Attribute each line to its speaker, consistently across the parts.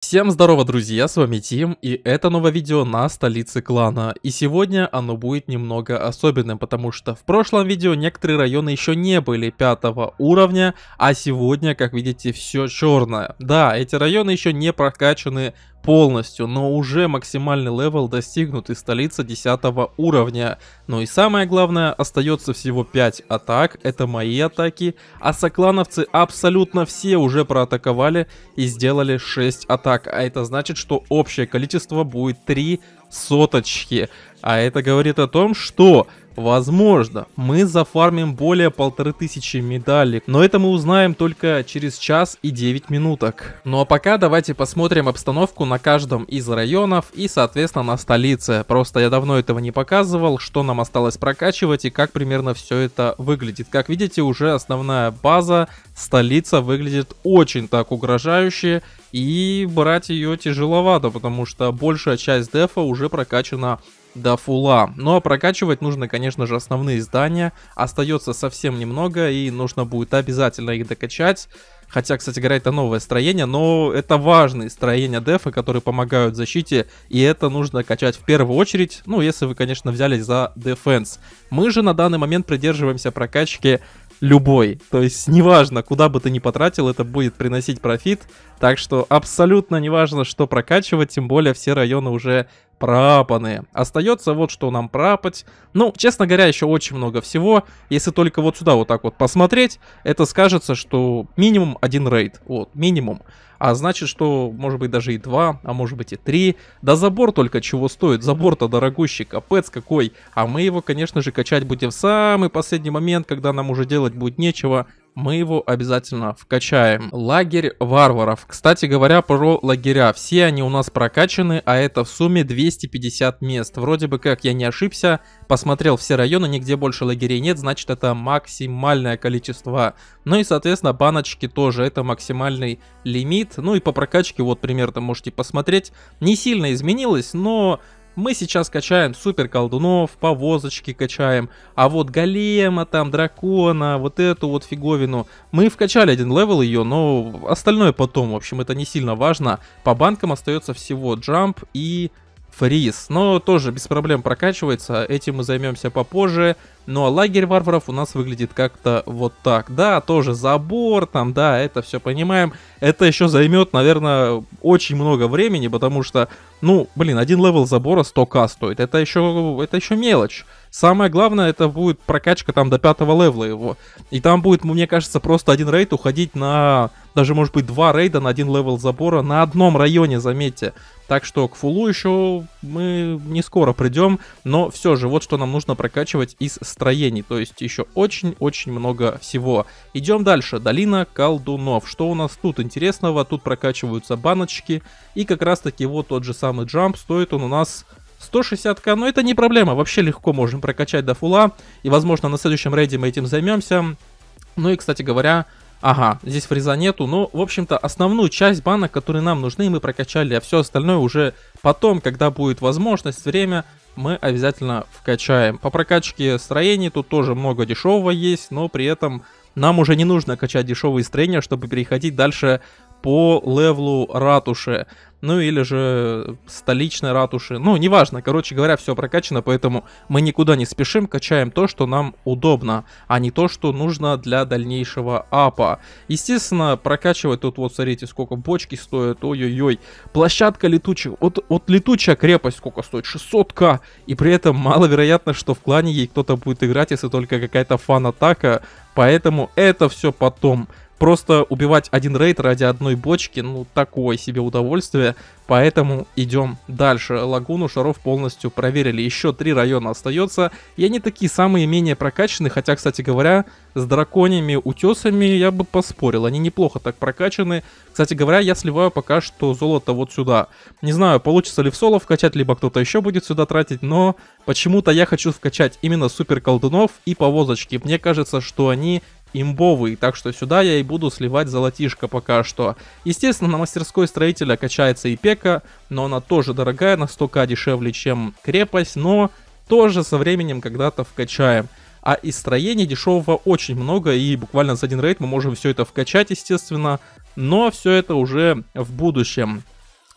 Speaker 1: Всем здорово, друзья, с вами Тим, и это новое видео на столице клана. И сегодня оно будет немного особенным, потому что в прошлом видео некоторые районы еще не были пятого уровня, а сегодня, как видите, все черное. Да, эти районы еще не прокачаны полностью, но уже максимальный левел достигнут и столица 10 уровня. Ну и самое главное, остается всего 5 атак, это мои атаки, а соклановцы абсолютно все уже проатаковали и сделали 6 атак, а это значит, что общее количество будет 3 соточки. А это говорит о том, что Возможно, мы зафармим более полторы тысячи медалей, но это мы узнаем только через час и 9 минуток. Ну а пока давайте посмотрим обстановку на каждом из районов и соответственно на столице. Просто я давно этого не показывал, что нам осталось прокачивать и как примерно все это выглядит. Как видите, уже основная база, столица выглядит очень так угрожающе и брать ее тяжеловато, потому что большая часть дефа уже прокачана до фула. Ну а прокачивать нужно, конечно же, основные здания. Остается совсем немного, и нужно будет обязательно их докачать. Хотя, кстати говоря, это новое строение, но это важные строения дефа, которые помогают защите, и это нужно качать в первую очередь, ну, если вы, конечно, взялись за дефенс. Мы же на данный момент придерживаемся прокачки любой. То есть неважно, куда бы ты ни потратил, это будет приносить профит. Так что абсолютно неважно, что прокачивать, тем более все районы уже прапаны. Остается вот что нам прапать. Ну, честно говоря, еще очень много всего. Если только вот сюда вот так вот посмотреть, это скажется, что минимум один рейд. Вот, минимум. А значит, что может быть даже и два, а может быть и три. Да забор только чего стоит. Забор-то дорогущий, капец какой. А мы его, конечно же, качать будем в самый последний момент, когда нам уже делать будет нечего мы его обязательно вкачаем. Лагерь варваров. Кстати говоря, про лагеря. Все они у нас прокачаны, а это в сумме 250 мест. Вроде бы как я не ошибся, посмотрел все районы, нигде больше лагерей нет, значит это максимальное количество. Ну и соответственно баночки тоже, это максимальный лимит. Ну и по прокачке вот примерно можете посмотреть. Не сильно изменилось, но мы сейчас качаем супер колдунов, повозочки качаем, а вот голема там, дракона, вот эту вот фиговину. Мы вкачали один левел ее, но остальное потом, в общем, это не сильно важно. По банкам остается всего джамп и фриз, но тоже без проблем прокачивается, этим мы займемся попозже. Ну а лагерь варваров у нас выглядит как-то вот так. Да, тоже забор там, да, это все понимаем. Это еще займет, наверное, очень много времени, потому что, ну, блин, один левел забора 100к стоит. Это еще, это еще мелочь. Самое главное, это будет прокачка там до пятого левела его. И там будет, мне кажется, просто один рейд уходить на... Даже, может быть, два рейда на один левел забора на одном районе, заметьте. Так что к фулу еще мы не скоро придем, но все же вот что нам нужно прокачивать из строений, то есть еще очень-очень много всего. Идем дальше, долина колдунов. Что у нас тут интересного? Тут прокачиваются баночки и как раз таки вот тот же самый джамп, стоит он у нас 160к, но это не проблема, вообще легко можем прокачать до фула, и возможно на следующем рейде мы этим займемся. Ну и, кстати говоря, Ага, здесь фреза нету, но, ну, в общем-то, основную часть банок, которые нам нужны, мы прокачали, а все остальное уже потом, когда будет возможность, время, мы обязательно вкачаем. По прокачке строений тут тоже много дешевого есть, но при этом нам уже не нужно качать дешевые строения, чтобы переходить дальше по левлу ратуши, ну или же столичной ратуши, ну неважно, короче говоря, все прокачано, поэтому мы никуда не спешим, качаем то, что нам удобно, а не то, что нужно для дальнейшего апа. Естественно, прокачивать тут вот, смотрите, сколько бочки стоят, ой-ой-ой, площадка летучих, вот, вот летучая крепость сколько стоит, 600к, и при этом маловероятно, что в клане ей кто-то будет играть, если только какая-то фан-атака, поэтому это все потом просто убивать один рейд ради одной бочки, ну, такое себе удовольствие. Поэтому идем дальше. Лагуну шаров полностью проверили. Еще три района остается. И они такие самые менее прокачанные. Хотя, кстати говоря, с драконьими утесами я бы поспорил. Они неплохо так прокачаны. Кстати говоря, я сливаю пока что золото вот сюда. Не знаю, получится ли в соло вкачать, либо кто-то еще будет сюда тратить. Но почему-то я хочу вкачать именно супер колдунов и повозочки. Мне кажется, что они имбовый, так что сюда я и буду сливать золотишко пока что. Естественно, на мастерской строителя качается и пека, но она тоже дорогая, на 100к дешевле, чем крепость, но тоже со временем когда-то вкачаем. А из строений дешевого очень много, и буквально за один рейд мы можем все это вкачать, естественно, но все это уже в будущем.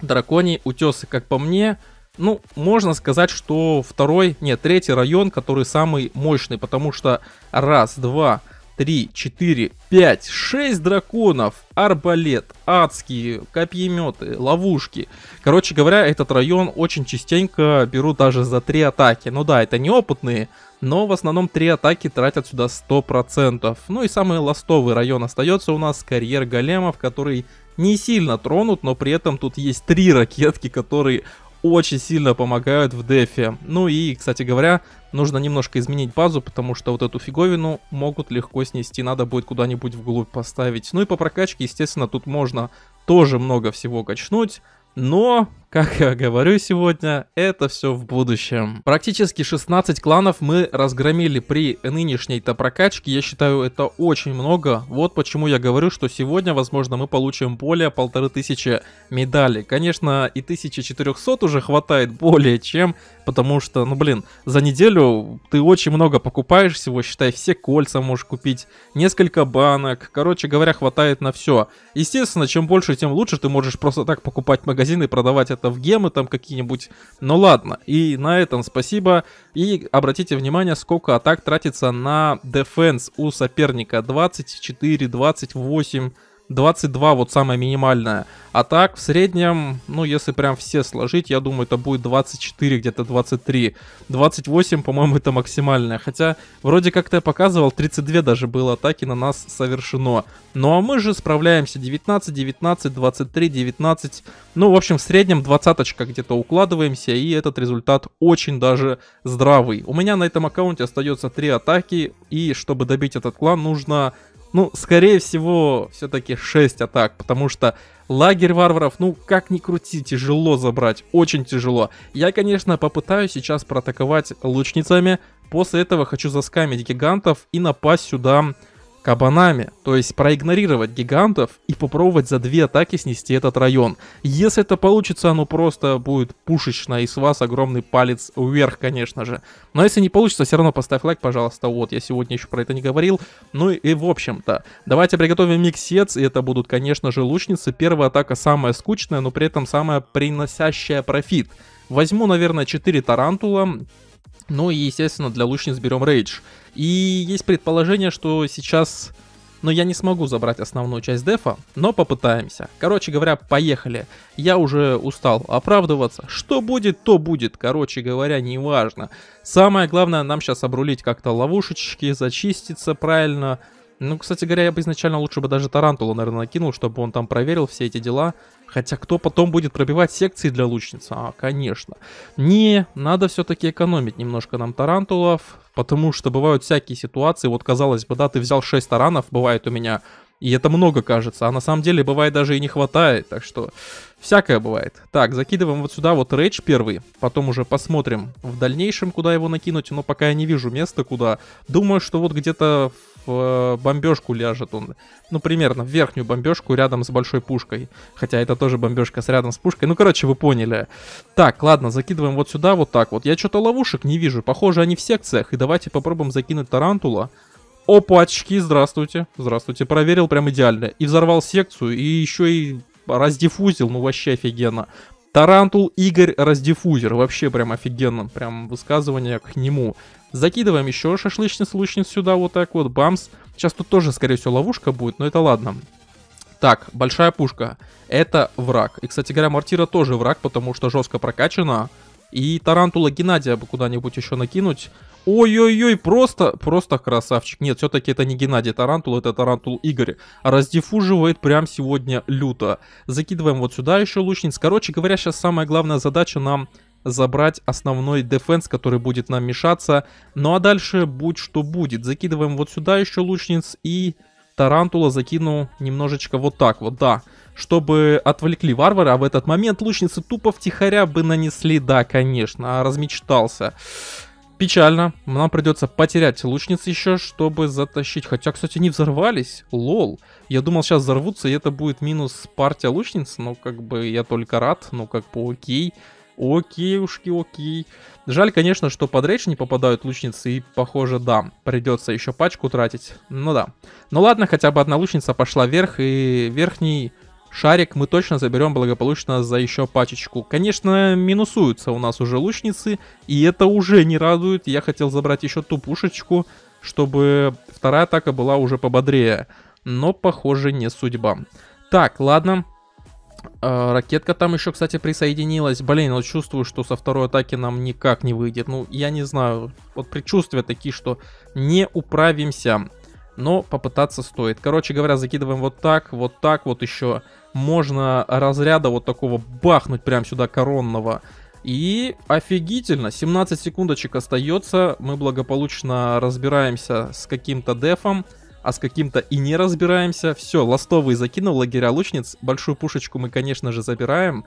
Speaker 1: Драконий утесы, как по мне, ну, можно сказать, что второй, нет, третий район, который самый мощный, потому что раз, два, 3, 4, 5, 6 драконов, арбалет, адские, копьеметы, ловушки. Короче говоря, этот район очень частенько беру даже за 3 атаки. Ну да, это неопытные, но в основном 3 атаки тратят сюда 100%. Ну и самый ластовый район остается у нас карьер големов, который не сильно тронут, но при этом тут есть три ракетки, которые очень сильно помогают в дефе. Ну и, кстати говоря, нужно немножко изменить базу, потому что вот эту фиговину могут легко снести, надо будет куда-нибудь вглубь поставить. Ну и по прокачке, естественно, тут можно тоже много всего качнуть. Но как я говорю сегодня, это все в будущем. Практически 16 кланов мы разгромили при нынешней-то прокачке. Я считаю, это очень много. Вот почему я говорю, что сегодня, возможно, мы получим более полторы тысячи медалей. Конечно, и 1400 уже хватает более чем потому что, ну, блин, за неделю ты очень много покупаешь всего, считай, все кольца можешь купить, несколько банок, короче говоря, хватает на все. Естественно, чем больше, тем лучше, ты можешь просто так покупать магазины и продавать это в гемы там какие-нибудь, Но ладно. И на этом спасибо, и обратите внимание, сколько атак тратится на дефенс у соперника, 24, 28, 22 вот самая минимальная. А так в среднем, ну если прям все сложить, я думаю это будет 24, где-то 23. 28, по-моему, это максимальное. Хотя вроде как-то показывал, 32 даже было атаки на нас совершено. Ну а мы же справляемся 19, 19, 23, 19. Ну в общем в среднем 20 где-то укладываемся и этот результат очень даже здравый. У меня на этом аккаунте остается 3 атаки и чтобы добить этот клан нужно ну, скорее всего, все-таки 6 атак, потому что лагерь варваров, ну, как ни крути, тяжело забрать, очень тяжело. Я, конечно, попытаюсь сейчас проатаковать лучницами, после этого хочу заскамить гигантов и напасть сюда кабанами, то есть проигнорировать гигантов и попробовать за две атаки снести этот район. Если это получится, оно просто будет пушечно, и с вас огромный палец вверх, конечно же. Но если не получится, все равно поставь лайк, пожалуйста, вот, я сегодня еще про это не говорил. Ну и, и в общем-то, давайте приготовим миксец, и это будут, конечно же, лучницы. Первая атака самая скучная, но при этом самая приносящая профит. Возьму, наверное, 4 тарантула, ну и, естественно, для лучниц берем рейдж. И есть предположение, что сейчас... Но ну, я не смогу забрать основную часть дефа, но попытаемся. Короче говоря, поехали. Я уже устал оправдываться. Что будет, то будет. Короче говоря, неважно. Самое главное, нам сейчас обрулить как-то ловушечки, зачиститься правильно. Ну, кстати говоря, я бы изначально лучше бы даже Тарантула, наверное, накинул, чтобы он там проверил все эти дела. Хотя кто потом будет пробивать секции для лучниц? А, конечно. Не, надо все-таки экономить немножко нам тарантулов. Потому что бывают всякие ситуации, вот казалось бы, да, ты взял 6 таранов, бывает у меня, и это много кажется, а на самом деле бывает даже и не хватает, так что всякое бывает. Так, закидываем вот сюда вот рейдж первый, потом уже посмотрим в дальнейшем, куда его накинуть, но пока я не вижу места, куда. Думаю, что вот где-то в э, бомбежку ляжет он. Ну, примерно, в верхнюю бомбежку рядом с большой пушкой. Хотя это тоже бомбежка с рядом с пушкой. Ну, короче, вы поняли. Так, ладно, закидываем вот сюда, вот так вот. Я что-то ловушек не вижу. Похоже, они в секциях и Давайте попробуем закинуть тарантула. Опа, очки. здравствуйте, здравствуйте. Проверил прям идеально. И взорвал секцию, и еще и раздифузил. ну вообще офигенно. Тарантул Игорь раздифузер вообще прям офигенно, прям высказывание к нему. Закидываем еще шашлычниц, лучниц сюда, вот так вот, бамс. Сейчас тут тоже, скорее всего, ловушка будет, но это ладно. Так, большая пушка. Это враг. И, кстати говоря, Мортира тоже враг, потому что жестко прокачана. И Тарантула Геннадия бы куда-нибудь еще накинуть. Ой-ой-ой, просто, просто красавчик. Нет, все-таки это не Геннадий Тарантул, это Тарантул Игорь. Раздифуживает прям сегодня люто. Закидываем вот сюда еще лучниц. Короче говоря, сейчас самая главная задача нам забрать основной дефенс, который будет нам мешаться. Ну а дальше будь что будет. Закидываем вот сюда еще лучниц и тарантула закинул немножечко вот так вот, да. Чтобы отвлекли варвара, а в этот момент лучницы тупо втихаря бы нанесли, да, конечно, размечтался. Печально. Нам придется потерять лучниц еще, чтобы затащить. Хотя, кстати, не взорвались. Лол. Я думал, сейчас взорвутся, и это будет минус партия лучниц. Но как бы я только рад. Но как бы окей. Окей, ушки, окей. Жаль, конечно, что под речь не попадают лучницы, и, похоже, да, придется еще пачку тратить. Ну да. Ну ладно, хотя бы одна лучница пошла вверх, и верхний Шарик мы точно заберем благополучно за еще пачечку. Конечно, минусуются у нас уже лучницы, и это уже не радует. Я хотел забрать еще ту пушечку, чтобы вторая атака была уже пободрее. Но, похоже, не судьба. Так, ладно. Э, ракетка там еще, кстати, присоединилась. Блин, вот чувствую, что со второй атаки нам никак не выйдет. Ну, я не знаю. Вот предчувствия такие, что не управимся но попытаться стоит. Короче говоря, закидываем вот так, вот так, вот еще. Можно разряда вот такого бахнуть прям сюда коронного. И офигительно, 17 секундочек остается, мы благополучно разбираемся с каким-то дефом, а с каким-то и не разбираемся. Все, ластовый закинул, лагеря лучниц, большую пушечку мы, конечно же, забираем,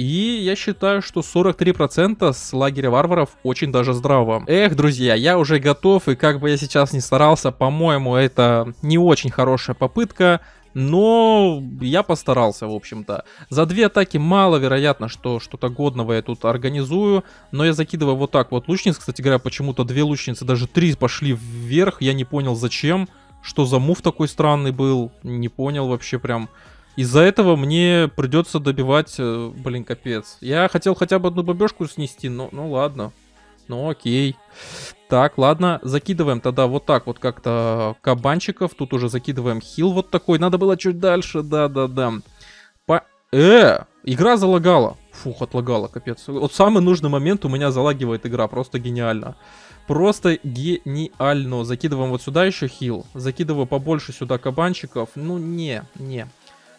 Speaker 1: и я считаю, что 43% с лагеря варваров очень даже здраво. Эх, друзья, я уже готов, и как бы я сейчас не старался, по-моему, это не очень хорошая попытка. Но я постарался, в общем-то. За две атаки маловероятно, что что-то годного я тут организую. Но я закидываю вот так вот лучниц. Кстати говоря, почему-то две лучницы, даже три пошли вверх. Я не понял, зачем. Что за мув такой странный был. Не понял вообще прям. Из-за этого мне придется добивать, э, блин, капец. Я хотел хотя бы одну бабешку снести, но ну ладно. Ну окей. Так, ладно, закидываем тогда вот так вот как-то кабанчиков. Тут уже закидываем хил вот такой. Надо было чуть дальше, да-да-да. По... Э, игра залагала. Фух, отлагала, капец. Вот самый нужный момент у меня залагивает игра, просто гениально. Просто гениально. Закидываем вот сюда еще хил. Закидываю побольше сюда кабанчиков. Ну, не, не.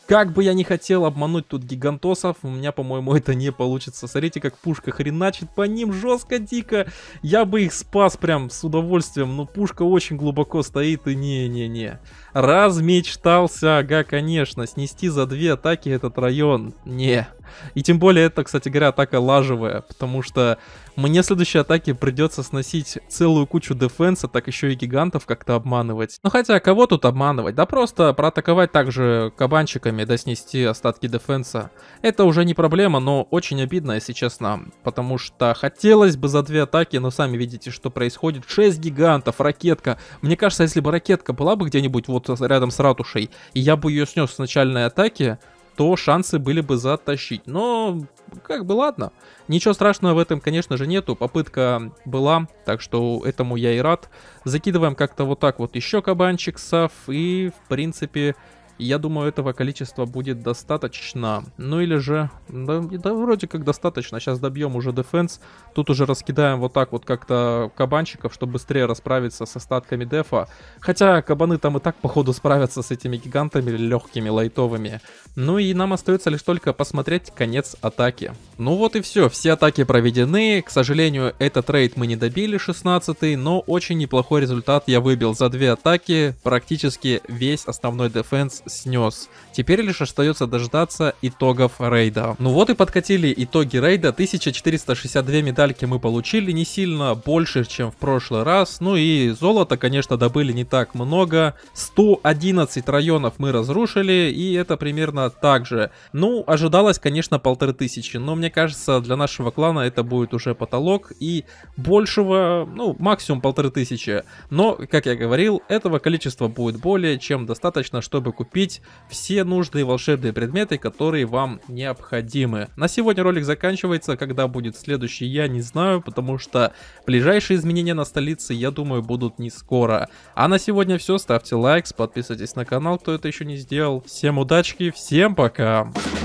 Speaker 1: Как бы я не хотел обмануть тут гигантосов, у меня, по-моему, это не получится. Смотрите, как пушка хреначит по ним жестко, дико. Я бы их спас прям с удовольствием, но пушка очень глубоко стоит и не-не-не. Размечтался, ага, конечно, снести за две атаки этот район. Не. И тем более это, кстати говоря, атака лажевая, потому что мне в следующей атаке придется сносить целую кучу дефенса, так еще и гигантов как-то обманывать. Ну хотя, кого тут обманывать? Да просто проатаковать также кабанчиками, да снести остатки дефенса. Это уже не проблема, но очень обидно, если честно, потому что хотелось бы за две атаки, но сами видите, что происходит. 6 гигантов, ракетка. Мне кажется, если бы ракетка была бы где-нибудь вот рядом с ратушей, и я бы ее снес с начальной атаки, то шансы были бы затащить. Но как бы ладно. Ничего страшного в этом, конечно же, нету. Попытка была, так что этому я и рад. Закидываем как-то вот так вот еще кабанчик сав. И, в принципе, я думаю, этого количества будет достаточно. Ну или же, да, да вроде как достаточно. Сейчас добьем уже дефенс. Тут уже раскидаем вот так вот как-то кабанчиков, чтобы быстрее расправиться с остатками дефа. Хотя кабаны там и так походу справятся с этими гигантами легкими, лайтовыми. Ну и нам остается лишь только посмотреть конец атаки. Ну вот и все, все атаки проведены. К сожалению, этот рейд мы не добили 16 но очень неплохой результат я выбил за две атаки. Практически весь основной дефенс снес. Теперь лишь остается дождаться итогов рейда. Ну вот и подкатили итоги рейда. 1462 медальки мы получили, не сильно больше, чем в прошлый раз. Ну и золота, конечно, добыли не так много. 111 районов мы разрушили, и это примерно так же. Ну, ожидалось, конечно, полторы тысячи, но мне кажется, для нашего клана это будет уже потолок, и большего, ну, максимум полторы тысячи. Но, как я говорил, этого количества будет более чем достаточно, чтобы купить купить все нужные волшебные предметы, которые вам необходимы. На сегодня ролик заканчивается, когда будет следующий, я не знаю, потому что ближайшие изменения на столице, я думаю, будут не скоро. А на сегодня все, ставьте лайк, подписывайтесь на канал, кто это еще не сделал. Всем удачки, всем пока! Пока.